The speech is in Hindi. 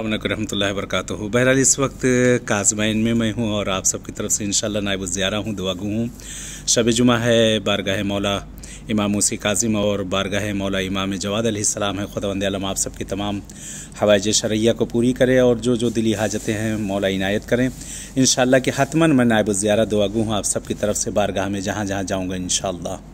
अल्लाम वरक बहरहाल इस वक्त काजमैन में मैं हूँ और आप सबकी तरफ से इन नायब ज़्यारा हूँ दुआगु हूँ शब जुमा है बारगाह मौला इमाम उसी काजिम और बारगाह मौला इमाम जवाद सलाम है खुदा वंद आप सबकी तमाम हवाज शरैया को पूरी करें और जो जो दिली हाजतें हैं मौला इनायत करें इन कि हतमन मैं नायब ज़्यारा दुआगु हूँ आप सबकी तरफ से बारगाह में जहाँ जहाँ जाऊँगा इन